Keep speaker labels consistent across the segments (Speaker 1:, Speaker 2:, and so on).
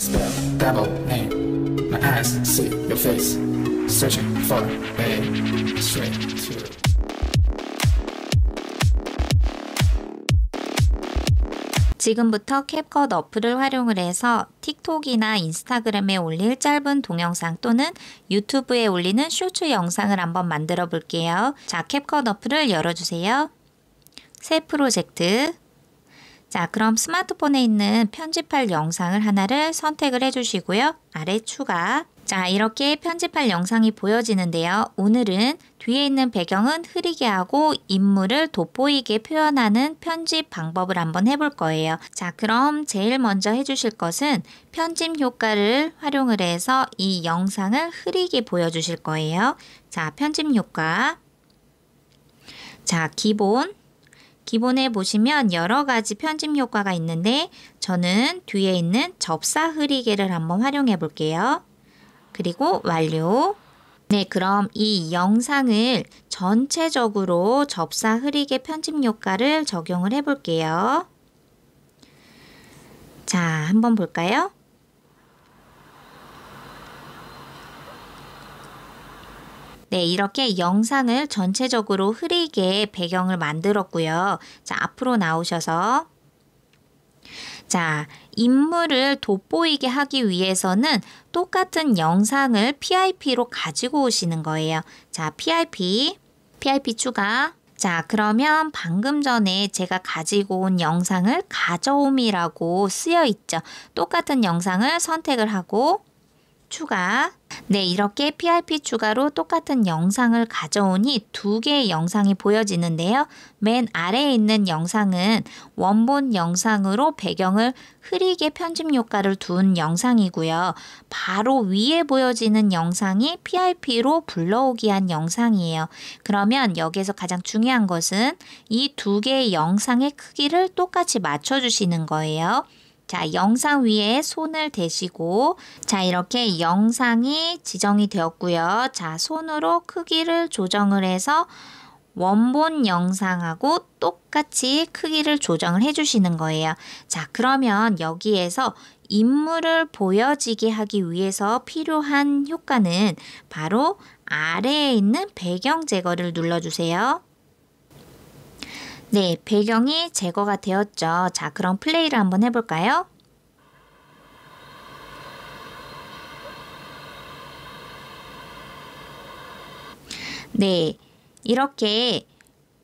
Speaker 1: Spell, double, name. My eyes see your face. Searching for a straight to. 지금부터 캡컷 어플을 활용을 해서 틱톡이나 인스타그램에 올릴 짧은 동영상 또는 유튜브에 올리는 쇼츠 영상을 한번 만들어 볼게요. 자, 캡컷 어플을 열어주세요. 새 프로젝트 자, 그럼 스마트폰에 있는 편집할 영상을 하나를 선택을 해주시고요. 아래 추가. 자, 이렇게 편집할 영상이 보여지는데요. 오늘은 뒤에 있는 배경은 흐리게 하고 인물을 돋보이게 표현하는 편집 방법을 한번 해볼 거예요. 자, 그럼 제일 먼저 해주실 것은 편집 효과를 활용을 해서 이 영상을 흐리게 보여주실 거예요. 자, 편집 효과. 자, 기본. 기본에 보시면 여러 가지 편집 효과가 있는데 저는 뒤에 있는 접사 흐리개를 한번 활용해 볼게요. 그리고 완료. 네, 그럼 이 영상을 전체적으로 접사 흐리개 편집 효과를 적용을 해 볼게요. 자, 한번 볼까요? 네, 이렇게 영상을 전체적으로 흐리게 배경을 만들었고요. 자, 앞으로 나오셔서 자, 인물을 돋보이게 하기 위해서는 똑같은 영상을 PIP로 가지고 오시는 거예요. 자, PIP, PIP 추가. 자, 그러면 방금 전에 제가 가지고 온 영상을 가져옴이라고 쓰여 있죠. 똑같은 영상을 선택을 하고 추가 네, 이렇게 p i p 추가로 똑같은 영상을 가져오니 두 개의 영상이 보여지는데요. 맨 아래에 있는 영상은 원본 영상으로 배경을 흐리게 편집 효과를 둔 영상이고요. 바로 위에 보여지는 영상이 p i p 로 불러오기 한 영상이에요. 그러면 여기에서 가장 중요한 것은 이 두 개의 영상의 크기를 똑같이 맞춰주시는 거예요. 자, 영상 위에 손을 대시고 자, 이렇게 영상이 지정이 되었고요. 자, 손으로 크기를 조정을 해서 원본 영상하고 똑같이 크기를 조정을 해주시는 거예요. 자, 그러면 여기에서 인물을 보여지게 하기 위해서 필요한 효과는 바로 아래에 있는 배경 제거를 눌러주세요. 네, 배경이 제거가 되었죠. 자, 그럼 플레이를 한번 해볼까요? 네, 이렇게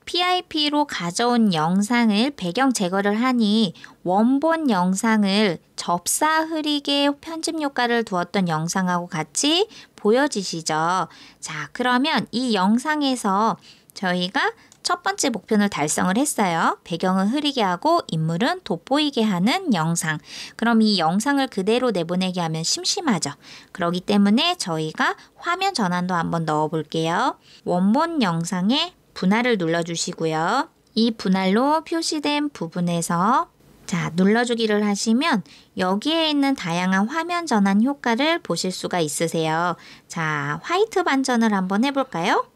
Speaker 1: PIP로 가져온 영상을 배경 제거를 하니 원본 영상을 접사 흐리게 편집 효과를 두었던 영상하고 같이 보여지시죠. 자, 그러면 이 영상에서 저희가 첫 번째 목표는 달성을 했어요. 배경은 흐리게 하고 인물은 돋보이게 하는 영상. 그럼 이 영상을 그대로 내보내게 하면 심심하죠. 그러기 때문에 저희가 화면 전환도 한번 넣어 볼게요. 원본 영상에 분할을 눌러주시고요. 이 분할로 표시된 부분에서 자, 눌러주기를 하시면 여기에 있는 다양한 화면 전환 효과를 보실 수가 있으세요. 자, 화이트 반전을 한번 해볼까요?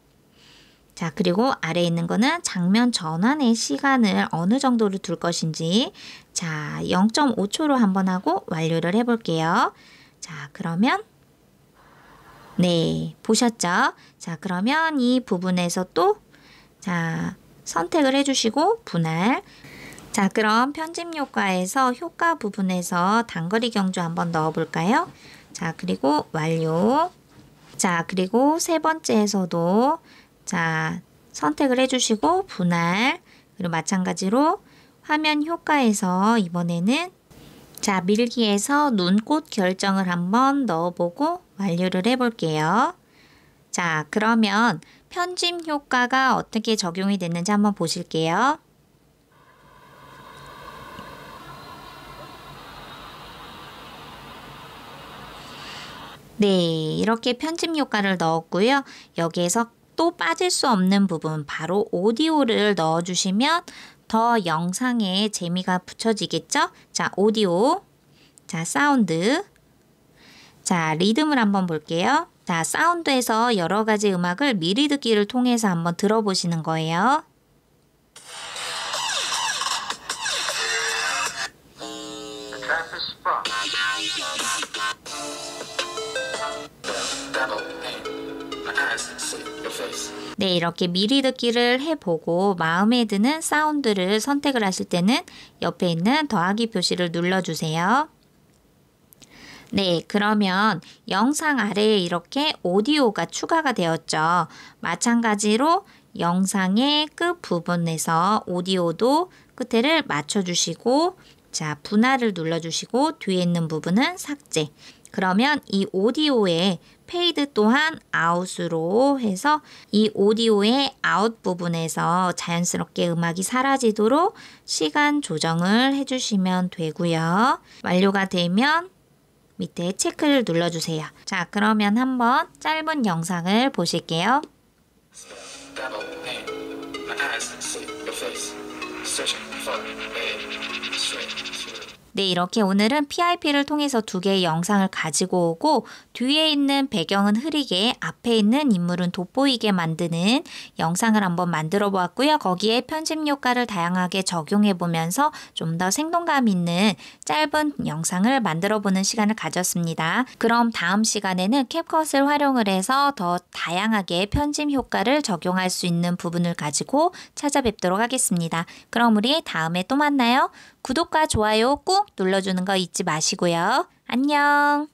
Speaker 1: 자, 그리고 아래에 있는 거는 장면 전환의 시간을 어느 정도로 둘 것인지 자, 0.5초로 한번 하고 완료를 해볼게요. 자, 그러면 네, 보셨죠? 자, 그러면 이 부분에서 또 자, 선택을 해주시고 분할 자, 그럼 편집 효과에서 효과 부분에서 단거리 경주 한번 넣어볼까요? 자, 그리고 완료 자, 그리고 세 번째에서도 자, 선택을 해주시고 분할 그리고 마찬가지로 화면 효과에서 이번에는 자 밀기에서 눈꽃 결정을 한번 넣어보고 완료를 해볼게요. 자 그러면 편집 효과가 어떻게 적용이 됐는지 한번 보실게요. 네, 이렇게 편집 효과를 넣었고요. 여기에서 또 빠질 수 없는 부분 바로 오디오를 넣어주시면 더 영상에 재미가 붙여지겠죠? 자, 오디오. 자, 사운드. 자, 리듬을 한번 볼게요. 자, 사운드에서 여러 가지 음악을 미리 듣기를 통해서 한번 들어보시는 거예요. 네, 이렇게 미리 듣기를 해보고 마음에 드는 사운드를 선택을 하실 때는 옆에 있는 더하기 표시를 눌러주세요. 네, 그러면 영상 아래에 이렇게 오디오가 추가가 되었죠. 마찬가지로 영상의 끝부분에서 오디오도 끝에를 맞춰주시고 자, 분할을 눌러주시고 뒤에 있는 부분은 삭제. 그러면 이 오디오의 페이드 또한 아웃으로 해서 이 오디오의 아웃 부분에서 자연스럽게 음악이 사라지도록 시간 조정을 해주시면 되고요. 완료가 되면 밑에 체크를 눌러주세요. 자, 그러면 한번 짧은 영상을 보실게요. session, straight. 네, 이렇게 오늘은 PIP를 통해서 두 개의 영상을 가지고 오고 뒤에 있는 배경은 흐리게 앞에 있는 인물은 돋보이게 만드는 영상을 한번 만들어 보았고요. 거기에 편집 효과를 다양하게 적용해 보면서 좀 더 생동감 있는 짧은 영상을 만들어 보는 시간을 가졌습니다. 그럼 다음 시간에는 캡컷을 활용을 해서 더 다양하게 편집 효과를 적용할 수 있는 부분을 가지고 찾아뵙도록 하겠습니다. 그럼 우리 다음에 또 만나요. 구독과 좋아요 꾹 눌러주는 거 잊지 마시고요. 안녕!